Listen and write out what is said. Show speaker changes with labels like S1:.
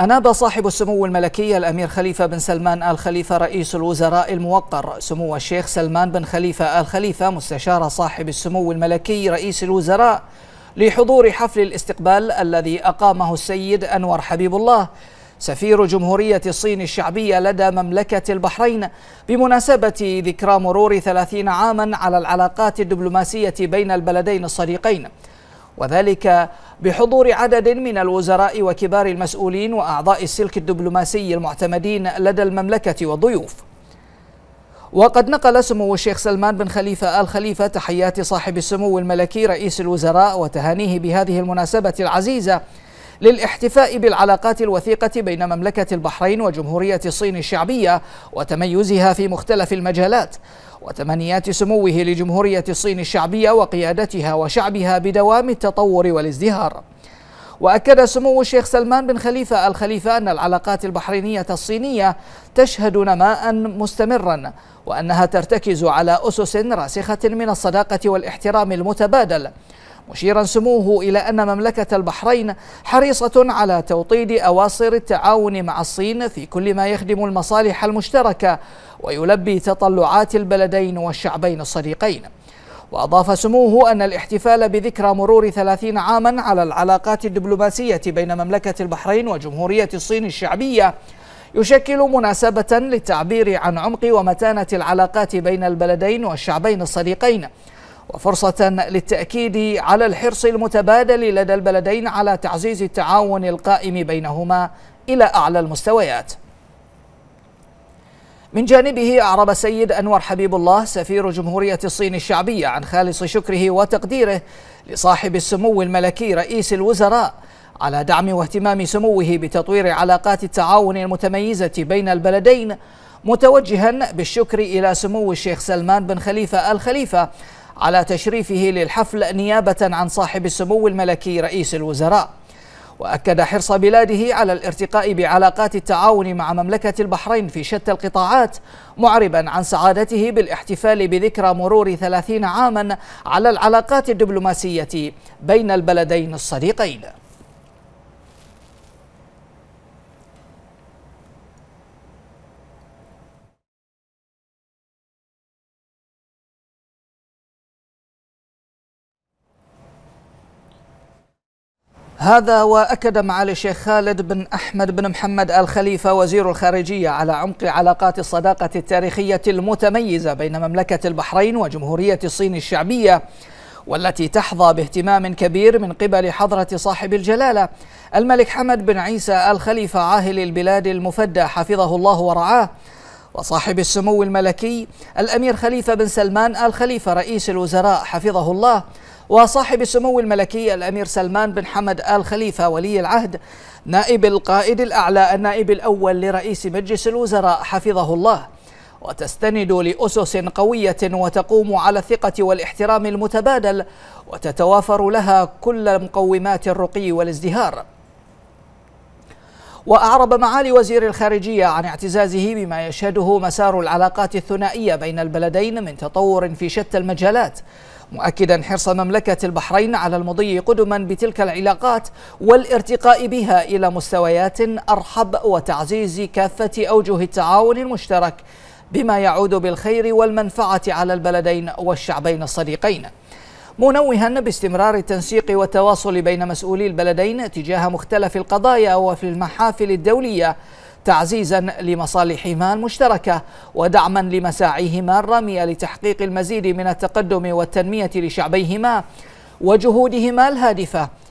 S1: أناب صاحب السمو الملكي الأمير خليفة بن سلمان آل خليفة رئيس الوزراء الموقر سمو الشيخ سلمان بن خليفة آل خليفة مستشار صاحب السمو الملكي رئيس الوزراء لحضور حفل الاستقبال الذي أقامه السيد أنور حبيب الله سفير جمهورية الصين الشعبية لدى مملكة البحرين بمناسبة ذكرى مرور ثلاثين عاما على العلاقات الدبلوماسية بين البلدين الصديقين وذلك بحضور عدد من الوزراء وكبار المسؤولين واعضاء السلك الدبلوماسي المعتمدين لدى المملكه والضيوف وقد نقل سمو الشيخ سلمان بن خليفه ال خليفه تحيات صاحب السمو الملكي رئيس الوزراء وتهانيه بهذه المناسبه العزيزه للاحتفاء بالعلاقات الوثيقة بين مملكة البحرين وجمهورية الصين الشعبية وتميزها في مختلف المجالات وتمنيات سموه لجمهورية الصين الشعبية وقيادتها وشعبها بدوام التطور والازدهار وأكد سمو الشيخ سلمان بن خليفة الخليفة أن العلاقات البحرينية الصينية تشهد نماء مستمرا وأنها ترتكز على أسس راسخة من الصداقة والاحترام المتبادل مشيرا سموه إلى أن مملكة البحرين حريصة على توطيد أواصر التعاون مع الصين في كل ما يخدم المصالح المشتركة ويلبي تطلعات البلدين والشعبين الصديقين وأضاف سموه أن الاحتفال بذكرى مرور ثلاثين عاما على العلاقات الدبلوماسية بين مملكة البحرين وجمهورية الصين الشعبية يشكل مناسبة للتعبير عن عمق ومتانة العلاقات بين البلدين والشعبين الصديقين وفرصة للتأكيد على الحرص المتبادل لدى البلدين على تعزيز التعاون القائم بينهما إلى أعلى المستويات من جانبه أعرب سيد أنور حبيب الله سفير جمهورية الصين الشعبية عن خالص شكره وتقديره لصاحب السمو الملكي رئيس الوزراء على دعم واهتمام سموه بتطوير علاقات التعاون المتميزة بين البلدين متوجها بالشكر إلى سمو الشيخ سلمان بن خليفة آل خليفة على تشريفه للحفل نيابة عن صاحب السمو الملكي رئيس الوزراء وأكد حرص بلاده على الارتقاء بعلاقات التعاون مع مملكة البحرين في شتى القطاعات معربا عن سعادته بالاحتفال بذكرى مرور ثلاثين عاما على العلاقات الدبلوماسية بين البلدين الصديقين هذا وأكد معالي الشيخ خالد بن أحمد بن محمد الخليفة وزير الخارجية على عمق علاقات الصداقة التاريخية المتميزة بين مملكة البحرين وجمهورية الصين الشعبية والتي تحظى باهتمام كبير من قبل حضرة صاحب الجلالة الملك حمد بن عيسى الخليفة عاهل البلاد المفدى حفظه الله ورعاه وصاحب السمو الملكي الأمير خليفة بن سلمان الخليفة رئيس الوزراء حفظه الله وصاحب السمو الملكي الأمير سلمان بن حمد آل خليفة ولي العهد نائب القائد الأعلى النائب الأول لرئيس مجلس الوزراء حفظه الله وتستند لأسس قوية وتقوم على الثقة والاحترام المتبادل وتتوافر لها كل مقومات الرقي والازدهار وأعرب معالي وزير الخارجية عن اعتزازه بما يشهده مسار العلاقات الثنائية بين البلدين من تطور في شتى المجالات مؤكدا حرص مملكة البحرين على المضي قدما بتلك العلاقات والارتقاء بها إلى مستويات أرحب وتعزيز كافة أوجه التعاون المشترك بما يعود بالخير والمنفعة على البلدين والشعبين الصديقين منوها باستمرار التنسيق والتواصل بين مسؤولي البلدين تجاه مختلف القضايا وفي المحافل الدولية تعزيزا لمصالحهما المشتركة ودعما لمساعيهما الرامية لتحقيق المزيد من التقدم والتنمية لشعبيهما وجهودهما الهادفة